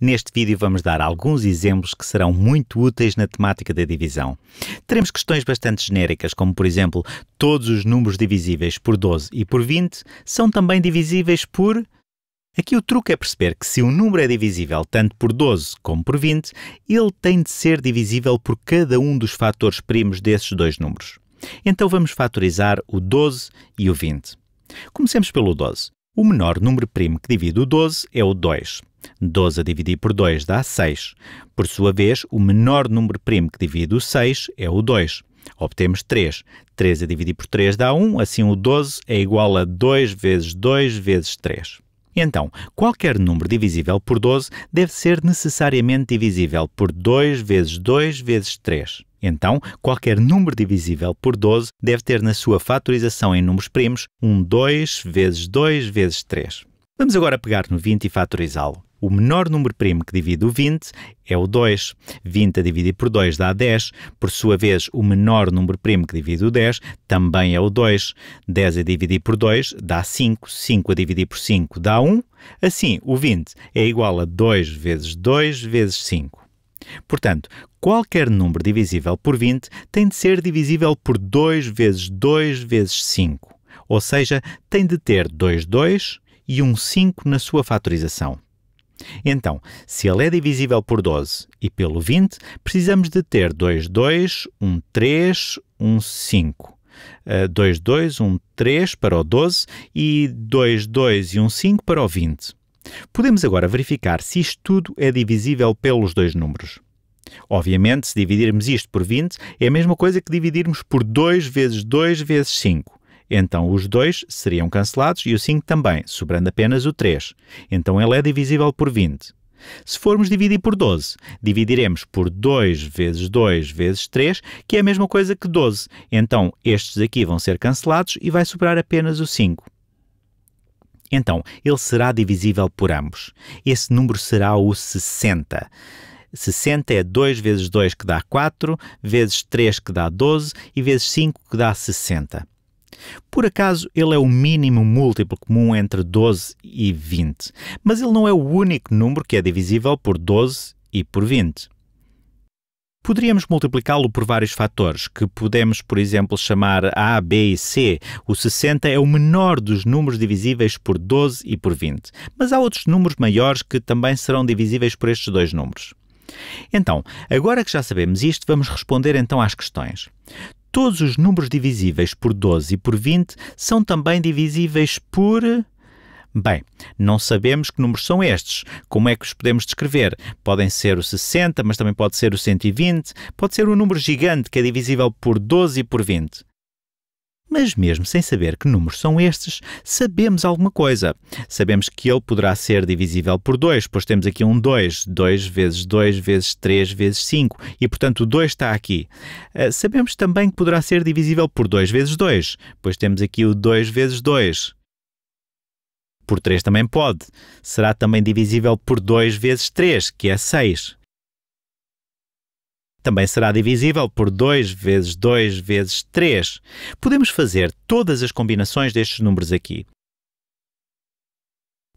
Neste vídeo vamos dar alguns exemplos que serão muito úteis na temática da divisão. Teremos questões bastante genéricas, como por exemplo, todos os números divisíveis por 12 e por 20 são também divisíveis por... Aqui o truque é perceber que se um número é divisível tanto por 12 como por 20, ele tem de ser divisível por cada um dos fatores primos desses dois números. Então vamos fatorizar o 12 e o 20. Comecemos pelo 12. O menor número primo que divide o 12 é o 2. 12 a dividir por 2 dá 6. Por sua vez, o menor número primo que divide o 6 é o 2. Obtemos 3. 3 a dividir por 3 dá 1, assim o 12 é igual a 2 vezes 2 vezes 3. Então, qualquer número divisível por 12 deve ser necessariamente divisível por 2 vezes 2 vezes 3. Então, qualquer número divisível por 12 deve ter na sua fatorização em números primos um 2 vezes 2 vezes 3. Vamos agora pegar no 20 e fatorizá-lo. O menor número primo que divide o 20 é o 2. 20 a dividir por 2 dá 10. Por sua vez, o menor número primo que divide o 10 também é o 2. 10 a dividir por 2 dá 5. 5 a dividir por 5 dá 1. Assim, o 20 é igual a 2 vezes 2 vezes 5. Portanto, qualquer número divisível por 20 tem de ser divisível por 2 vezes 2 vezes 5, ou seja, tem de ter dois 2 e um 5 na sua fatorização. Então, se ele é divisível por 12 e pelo 20, precisamos de ter 2, 2, 1, 3, 1, 5. Uh, 2, 2, 1, 3 para o 12 e 2, 2 e 1, 5 para o 20. Podemos agora verificar se isto tudo é divisível pelos dois números. Obviamente, se dividirmos isto por 20, é a mesma coisa que dividirmos por 2 vezes 2 vezes 5. Então os 2 seriam cancelados e o 5 também, sobrando apenas o 3. Então ele é divisível por 20. Se formos dividir por 12, dividiremos por 2 vezes 2 vezes 3, que é a mesma coisa que 12. Então estes aqui vão ser cancelados e vai sobrar apenas o 5. Então, ele será divisível por ambos. Esse número será o 60. 60 é 2 vezes 2 que dá 4, vezes 3 que dá 12 e vezes 5 que dá 60. Por acaso, ele é o mínimo múltiplo comum entre 12 e 20, mas ele não é o único número que é divisível por 12 e por 20. Poderíamos multiplicá-lo por vários fatores, que podemos, por exemplo, chamar A, B e C. O 60 é o menor dos números divisíveis por 12 e por 20, mas há outros números maiores que também serão divisíveis por estes dois números. Então, agora que já sabemos isto, vamos responder então às questões. Todos os números divisíveis por 12 e por 20 são também divisíveis por Bem, não sabemos que números são estes, como é que os podemos descrever? Podem ser o 60, mas também pode ser o 120, pode ser um número gigante que é divisível por 12 e por 20. Mas mesmo sem saber que números são estes, sabemos alguma coisa. Sabemos que ele poderá ser divisível por 2, pois temos aqui um 2, 2 vezes 2 vezes 3 vezes 5, e portanto o 2 está aqui. Eh, sabemos também que poderá ser divisível por 2 vezes 2, pois temos aqui o 2 vezes 2. Por 3 também pode. Será também divisível por 2 vezes 3, que é 6. Também será divisível por 2 vezes 2 vezes 3. Podemos fazer todas as combinações destes números aqui.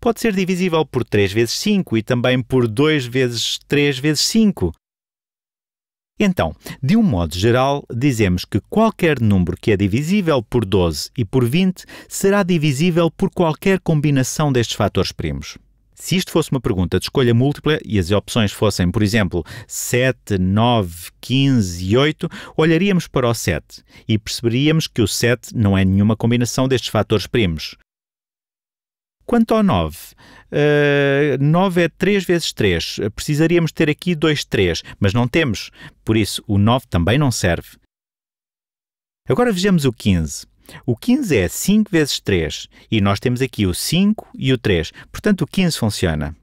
Pode ser divisível por 3 vezes 5 e também por 2 vezes 3 vezes 5. Então, de um modo geral, dizemos que qualquer número que é divisível por 12 e por 20 será divisível por qualquer combinação destes fatores primos. Se isto fosse uma pergunta de escolha múltipla e as opções fossem, por exemplo, 7, 9, 15 e 8, olharíamos para o 7 e perceberíamos que o 7 não é nenhuma combinação destes fatores primos. Quanto ao 9, uh, 9 é 3 vezes 3. Precisaríamos ter aqui 2 3, mas não temos. Por isso, o 9 também não serve. Agora vejamos o 15. O 15 é 5 vezes 3 e nós temos aqui o 5 e o 3. Portanto, o 15 funciona.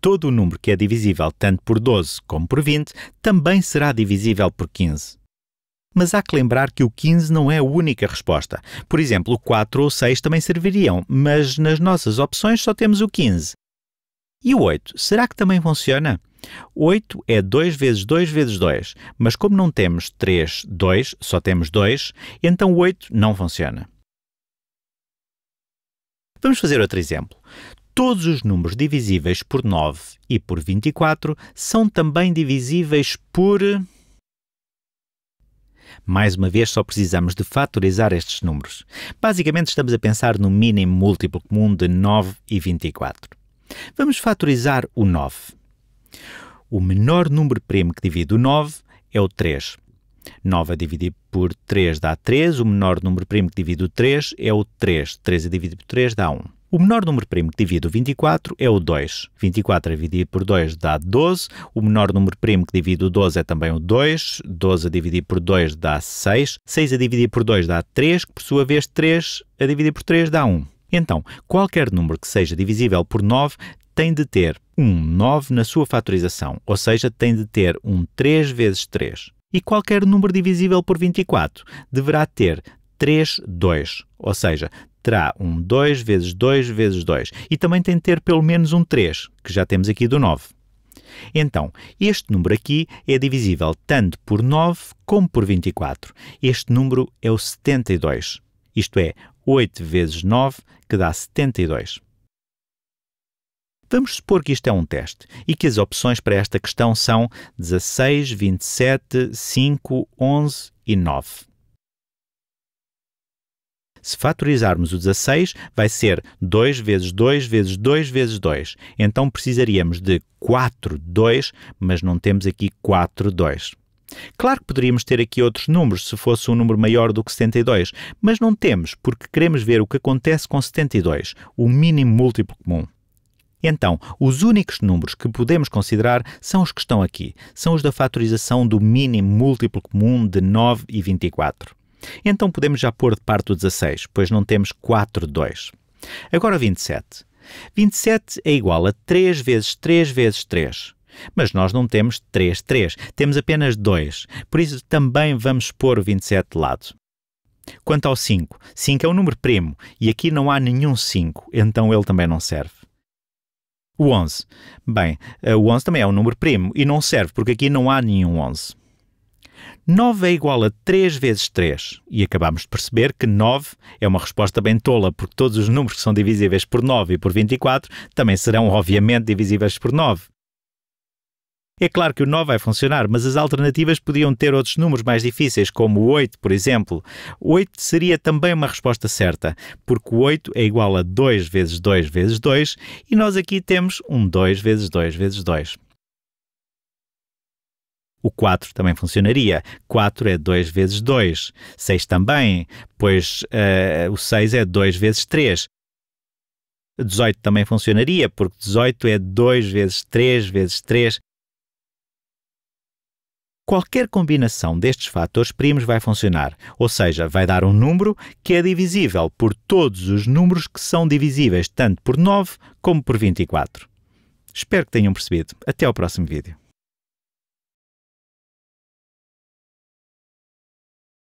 Todo o número que é divisível tanto por 12 como por 20 também será divisível por 15. Mas há que lembrar que o 15 não é a única resposta. Por exemplo, o 4 ou 6 também serviriam, mas nas nossas opções só temos o 15. E o 8? Será que também funciona? 8 é 2 vezes 2 vezes 2, mas como não temos 3, 2, só temos 2, então 8 não funciona. Vamos fazer outro exemplo. Todos os números divisíveis por 9 e por 24 são também divisíveis por mais uma vez, só precisamos de fatorizar estes números. Basicamente, estamos a pensar no mínimo múltiplo comum de 9 e 24. Vamos fatorizar o 9. O menor número primo que divide o 9 é o 3. 9 a dividir por 3 dá 3, o menor número primo que divide o 3 é o 3. 3 a dividir por 3 dá 1. O menor número primo que divide o 24 é o 2. 24 é dividido por 2 dá 12. O menor número primo que divide o 12 é também o 2. 12 a dividir por 2 dá 6. 6 a dividir por 2 dá 3, que por sua vez 3 a é dividir por 3 dá 1. Então, qualquer número que seja divisível por 9 tem de ter um 9 na sua fatorização, ou seja, tem de ter um 3 vezes 3. E qualquer número divisível por 24 deverá ter 3, 2, ou seja, terá um 2 vezes 2 vezes 2 e também tem de ter pelo menos um 3, que já temos aqui do 9. Então, este número aqui é divisível tanto por 9 como por 24. Este número é o 72, isto é, 8 vezes 9, que dá 72. Vamos supor que isto é um teste e que as opções para esta questão são 16, 27, 5, 11 e 9. Se fatorizarmos o 16, vai ser 2 vezes 2 vezes 2 vezes 2. Então precisaríamos de 4 2, mas não temos aqui 4 2. Claro que poderíamos ter aqui outros números se fosse um número maior do que 72, mas não temos porque queremos ver o que acontece com 72, o mínimo múltiplo comum. Então, os únicos números que podemos considerar são os que estão aqui, são os da fatorização do mínimo múltiplo comum de 9 e 24. Então podemos já pôr de parte o 16, pois não temos 4 2. Agora 27. 27 é igual a 3 vezes 3 vezes 3. Mas nós não temos 3, 3, temos apenas 2. Por isso também vamos pôr o 27 de lado. Quanto ao 5, 5 é um número primo e aqui não há nenhum 5, então ele também não serve. O 11. Bem, eh, o 11 também é um número primo e não serve porque aqui não há nenhum 11. 9 é igual a 3 vezes 3. E acabamos de perceber que 9 é uma resposta bem tola, porque todos os números que são divisíveis por 9 e por 24 também serão, obviamente, divisíveis por 9. É claro que o 9 vai funcionar, mas as alternativas podiam ter outros números mais difíceis, como o 8, por exemplo. 8 seria também uma resposta certa, porque o 8 é igual a 2 vezes 2 vezes 2, e nós aqui temos um 2 vezes 2 vezes 2. O 4 também funcionaria. 4 é 2 vezes 2. 6 também, pois uh, o 6 é 2 vezes 3. 18 também funcionaria, porque 18 é 2 vezes 3 vezes 3. Qualquer combinação destes fatores primos vai funcionar, ou seja, vai dar um número que é divisível por todos os números que são divisíveis tanto por 9 como por 24. Espero que tenham percebido. Até ao próximo vídeo.